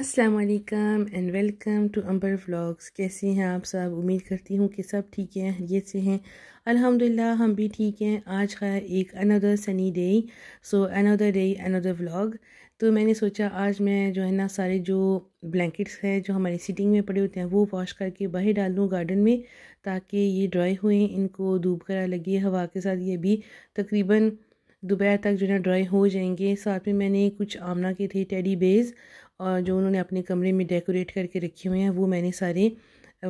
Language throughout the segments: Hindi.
असलकम and welcome to Amber vlogs कैसे हैं आप सब उम्मीद करती हूँ कि सब ठीक हैं हरीत से हैं अल्हम्दुलिल्लाह हम भी ठीक हैं आज का एक another sunny day so another day another vlog तो मैंने सोचा आज मैं जो है ना सारे जो ब्लैंकेट्स हैं जो हमारी सीटिंग में पड़े होते हैं वो वॉश करके बाहर डाल लूँ गार्डन में ताकि ये ड्राई हुए इनको धूप करा लगे हवा के साथ ये भी तकरीबन दोपहर तक जो है ड्राई हो जाएंगे साथ में मैंने कुछ आमना के थे टेडी बेज और जो उन्होंने अपने कमरे में डेकोरेट करके रखे हुए हैं वो मैंने सारे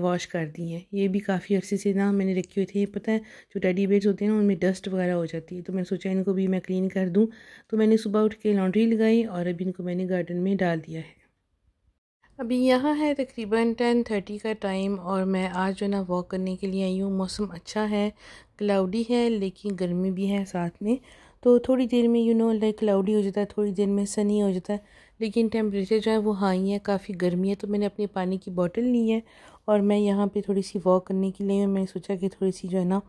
वॉश कर दी हैं ये भी काफ़ी अर्से से ना मैंने रखी हुई थी पता है जो टेडी बेड्स होते हैं ना उनमें डस्ट वगैरह हो जाती है तो मैंने सोचा इनको भी मैं क्लीन कर दूँ तो मैंने सुबह उठ के लॉन्ड्री लगाई और अभी इनको मैंने गार्डन में डाल दिया है अभी यहाँ है तकरीबन टेन थर्टी का टाइम और मैं आज जो ना वॉक करने के लिए आई हूँ मौसम अच्छा है क्लाउडी है लेकिन गर्मी भी है साथ में तो थोड़ी देर में यू नो लाइक क्लाउडी हो जाता है थोड़ी देर में सनी हो जाता है लेकिन टेम्परेचर जो है वो हाई है काफ़ी गर्मी है तो मैंने अपनी पानी की बॉटल ली है और मैं यहाँ पे थोड़ी सी वॉक करने के लिए मैंने सोचा कि थोड़ी सी जो है ना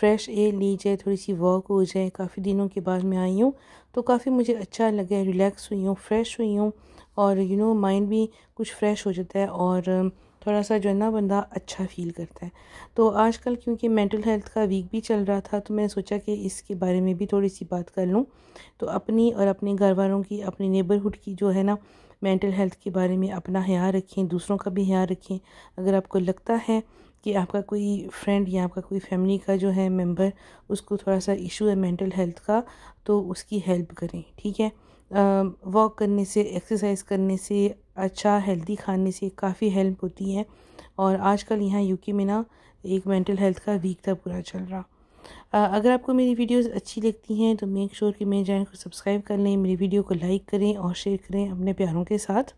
फ्रेश एयर ली जाए थोड़ी सी वॉक हो जाए काफ़ी दिनों के बाद मैं आई हूँ तो काफ़ी मुझे अच्छा लगा रिलैक्स हुई हूँ फ्रेश हुई हूँ और यू नो माइंड भी कुछ फ्रेश हो जाता है और थोड़ा सा जो है ना बंदा अच्छा फील करता है तो आजकल क्योंकि मेंटल हेल्थ का वीक भी चल रहा था तो मैंने सोचा कि इसके बारे में भी थोड़ी सी बात कर लूँ तो अपनी और अपने घर वालों की अपने नेबरहुड की जो है ना मेंटल हेल्थ के बारे में अपना ख्याल रखें दूसरों का भी ख्याल रखें अगर आपको लगता है कि आपका कोई फ्रेंड या आपका कोई फैमिली का जो है मेंबर उसको थोड़ा सा इशू है मेंटल हेल्थ का तो उसकी हेल्प करें ठीक है वॉक करने से एक्सरसाइज करने से अच्छा हेल्दी खाने से काफ़ी हेल्प होती है और आजकल यहाँ यूके में ना एक मेंटल हेल्थ का वीक था पूरा चल रहा अगर आपको मेरी वीडियोस अच्छी लगती हैं तो मेक श्योर sure कि मेरे चैनल को सब्सक्राइब कर लें मेरी वीडियो को लाइक करें और शेयर करें अपने प्यारों के साथ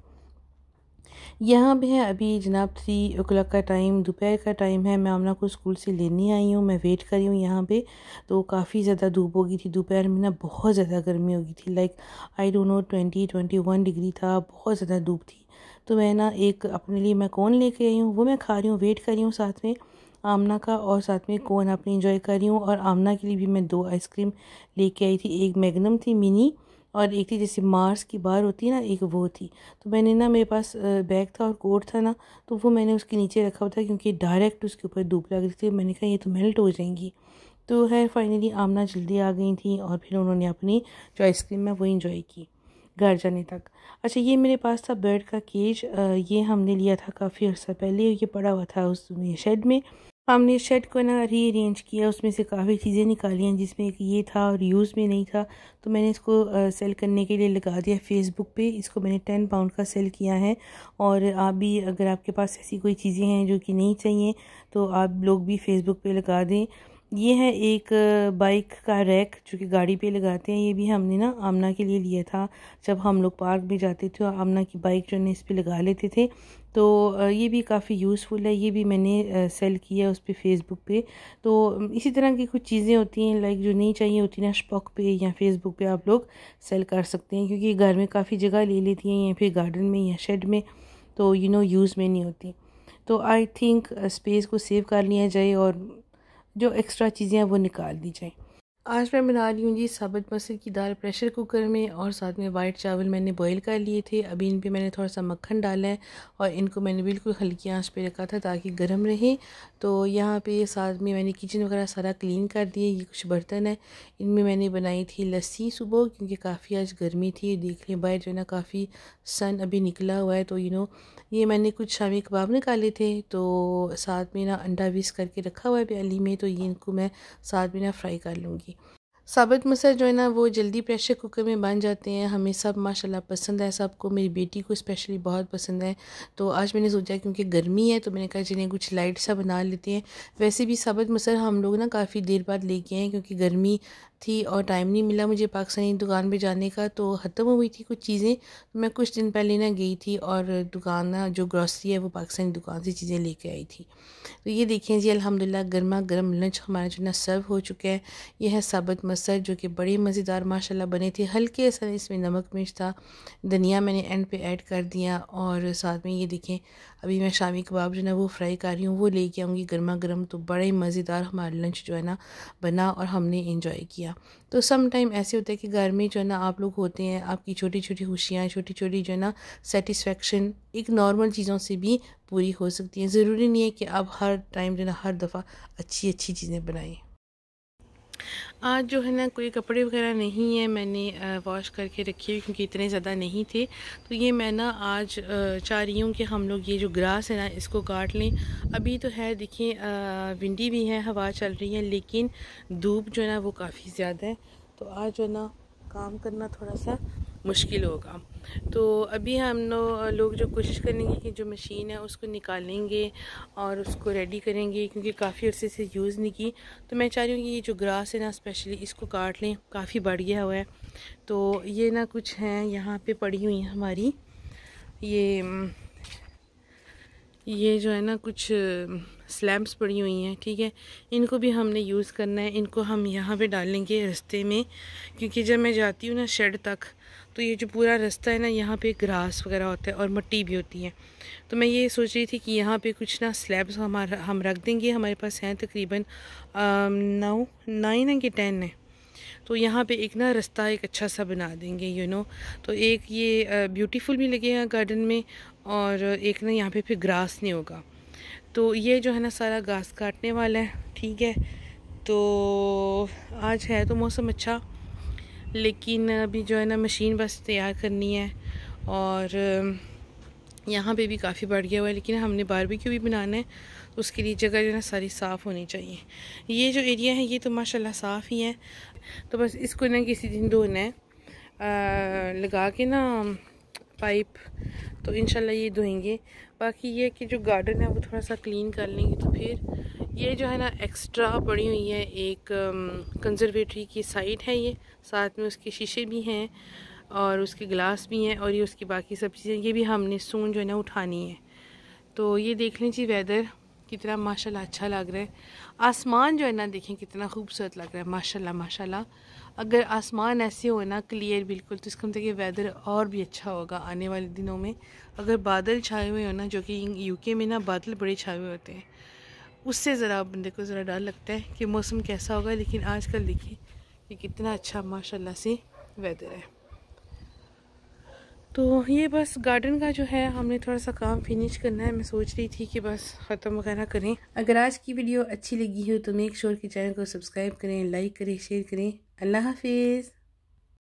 यहाँ पे है अभी जनाब थ्री ओ क्लाक का टाइम दोपहर का टाइम है मैं आमना को स्कूल से लेने आई हूँ मैं वेट कर रही हूँ यहाँ पे तो काफ़ी ज़्यादा धूप हो गई थी दोपहर में ना बहुत ज़्यादा गर्मी हो गई थी like I don't know twenty twenty one degree था बहुत ज़्यादा धूप थी तो मैं ना एक अपने लिए मैं कौन कर आई हूँ वो मैं खा रही हूँ वेट कर रही हूँ साथ में आमना का और साथ में कौन अपने इंजॉय कर रही हूँ और आमना के लिए भी मैं दो आइसक्रीम लेके आई थी एक मैगनम थी मिनी और एक थी जैसे मार्स की बार होती है ना एक वो थी तो मैंने ना मेरे पास बैग था और कोट था ना तो वो मैंने उसके नीचे रखा हुआ था क्योंकि डायरेक्ट उसके ऊपर धूप लग रही थी मैंने कहा ये तो मेल्ट हो जाएंगी तो है फाइनली आमना जल्दी आ गई थी और फिर उन्होंने अपनी जो आइसक्रीम है वो इन्जॉय की घर जाने तक अच्छा ये मेरे पास था बर्ड का केज ये हमने लिया था काफ़ी अर्सा पहले ये पड़ा हुआ था उस शेड में हमने शर्ट को ना रीअरेंज किया उसमें से काफ़ी चीज़ें निकाली हैं जिसमें एक ये था और यूज़ में नहीं था तो मैंने इसको सेल करने के लिए लगा दिया फेसबुक पे इसको मैंने टेन पाउंड का सेल किया है और आप भी अगर आपके पास ऐसी कोई चीज़ें हैं जो कि नहीं चाहिए तो आप लोग भी फेसबुक पे लगा दें ये है एक बाइक का रैक जो कि गाड़ी पे लगाते हैं ये भी हमने ना आमना के लिए लिया था जब हम लोग पार्क में जाते थे आमना की बाइक जो है इस पर लगा लेते थे तो ये भी काफ़ी यूज़फुल है ये भी मैंने सेल किया है उस पर फेसबुक पे तो इसी तरह की कुछ चीज़ें होती हैं लाइक जो नहीं चाहिए होती ना शॉक पे या फेसबुक पे आप लोग सेल कर सकते हैं क्योंकि घर में काफ़ी जगह ले लेती हैं या फिर गार्डन में या शेड में तो यू नो यूज़ में नहीं होती तो आई थिंक स्पेस को सेव कर लिया जाए और जो एक्स्ट्रा चीज़ें हैं वो निकाल दी जाएँ आज मैं बना रही हूँ जी साबुत मसर की दाल प्रेशर कुकर में और साथ में वाइट चावल मैंने बॉईल कर लिए थे अभी इन पे मैंने थोड़ा सा मक्खन डाला है और इनको मैंने बिल्कुल हल्की आंच पे रखा था ताकि गर्म रहे तो यहाँ पे साथ में मैंने किचन वगैरह सारा क्लीन कर दिए ये कुछ बर्तन है इनमें मैंने बनाई थी लस्सी सुबह क्योंकि काफ़ी आज गर्मी थी देख लें बाहर जो है ना काफ़ी सन अभी निकला हुआ है तो यू नो ये मैंने कुछ शामी कबाब निकाले थे तो साथ में ना अंडा विस करके रखा हुआ है प्याली में तो ये इनको मैं साथ में ना फ्राई कर लूँगी साबित मसर जो है ना वो जल्दी प्रेशर कुकर में बन जाते हैं हमें सब माशाल्लाह पसंद है सबको मेरी बेटी को स्पेशली बहुत पसंद है तो आज मैंने सोचा क्योंकि गर्मी है तो मैंने कहा जिन्हें कुछ लाइट सा बना लेते हैं वैसे भी साबित मसर हम लोग ना काफ़ी देर बाद लेके आए क्योंकि गर्मी थी और टाइम नहीं मिला मुझे पाकिस्तानी दुकान पे जाने का तो ख़त्म हो गई थी कुछ चीज़ें तो मैं कुछ दिन पहले ना गई थी और दुकान ना जो ग्रॉसरी है वो पाकिस्तानी दुकान से चीज़ें लेके आई थी तो ये देखें जी अल्हम्दुलिल्लाह गर्मा गर्म लंच हमारा जो ना सर्व हो चुका है यह है साबत मसर जो कि बड़े मज़ेदार माशा बने थे हल्के सा इसमें नमक मिर्च था धनिया मैंने एंड पे ऐड कर दिया और साथ में ये देखें अभी मैं शामी कबाब जो है ना वो फ्राई कर रही हूँ वो लेके आऊँगी गर्मा गर्म तो बड़ा ही मज़ेदार हमारा लंच जो है ना बना और हमने इंजॉय किया तो सम टाइम ऐसे होता है कि घर में जो है ना आप लोग होते हैं आपकी छोटी छोटी खुशियाँ छोटी छोटी जो है ना सेटिस्फेक्शन एक नॉर्मल चीज़ों से भी पूरी हो सकती हैं ज़रूरी नहीं है कि आप हर टाइम जो है ना हर दफ़ा अच्छी अच्छी चीज़ें बनाएँ आज जो है ना कोई कपड़े वगैरह नहीं है मैंने वॉश करके रखे हुए क्योंकि इतने ज़्यादा नहीं थे तो ये मैं ना आज चाह रही हूँ कि हम लोग ये जो ग्रास है ना इसको काट लें अभी तो है देखिए विंडी भी है हवा चल रही है लेकिन धूप जो है ना वो काफ़ी ज़्यादा है तो आज जो है ना काम करना थोड़ा सा मुश्किल होगा तो अभी हम लोग जो कोशिश करेंगे कि जो मशीन है उसको निकालेंगे और उसको रेडी करेंगे क्योंकि काफ़ी अर्से से यूज़ नहीं की तो मैं चाह रही हूँ कि ये जो ग्रास है ना स्पेशली इसको काट लें काफ़ी बढ़ गया हुआ है तो ये ना कुछ हैं यहाँ पे पड़ी हुई हैं हमारी ये ये जो है ना कुछ स्लैम्स पड़ी हुई हैं ठीक है इनको भी हमने यूज़ करना है इनको हम यहाँ पे डालेंगे रस्ते में क्योंकि जब मैं जाती हूँ ना शेड तक तो ये जो पूरा रास्ता है ना यहाँ पे ग्रास वगैरह होता है और मट्टी भी होती है तो मैं ये सोच रही थी कि यहाँ पे कुछ ना स्लैब्स हमारा हम रख देंगे हमारे पास हैं तकरीबन नौ नाइन है कि टेन है तो यहाँ पे एक ना रास्ता एक अच्छा सा बना देंगे यू नो तो एक ये ब्यूटीफुल भी लगेगा गार्डन में और एक ना यहाँ पे फिर ग्रास नहीं होगा तो ये जो है ना सारा घास काटने वाला है ठीक है तो आज है तो मौसम अच्छा लेकिन अभी जो है ना मशीन बस तैयार करनी है और यहाँ पे भी काफ़ी बढ़ गया हुआ है लेकिन हमने बारबेक्यू भी बनाना है तो उसके लिए जगह जो है ना सारी साफ़ होनी चाहिए ये जो एरिया है ये तो माशाल्लाह साफ़ ही है तो बस इसको ना किसी दिन धोना है लगा के ना पाइप तो इन ये धोएंगे बाकी ये कि जो गार्डन है वो थोड़ा सा क्लीन कर लेंगे तो फिर ये जो है ना एक्स्ट्रा पड़ी हुई है एक कंजर्वेटरी um, की साइड है ये साथ में उसके शीशे भी हैं और उसके गिलास भी हैं और ये उसकी बाकी सब चीज़ें ये भी हमने सून जो है ना उठानी है तो ये देख लीजिए वेदर कितना माशाल्लाह अच्छा लग रहा है आसमान जो है ना देखें कितना खूबसूरत लग रहा है माशाल्लाह माशाल्लाह अगर आसमान ऐसे हो ना क्लियर बिल्कुल तो इसका मतलब कि वेदर और भी अच्छा होगा आने वाले दिनों में अगर बादल छाए हुए हो ना जो कि यूके में ना बादल बड़े छाए हुए होते हैं उससे ज़रा बंदे को ज़रा डर लगता है कि मौसम कैसा होगा लेकिन आजकल देखिए कि कितना अच्छा माशाल्लाह से वेदर है तो ये बस गार्डन का जो है हमने थोड़ा सा काम फिनिश करना है मैं सोच रही थी कि बस ख़त्म वगैरह करें अगर आज की वीडियो अच्छी लगी हो तो मेक श्योर कि चैनल को सब्सक्राइब करें लाइक करें शेयर करें अल्लाह हाफिज़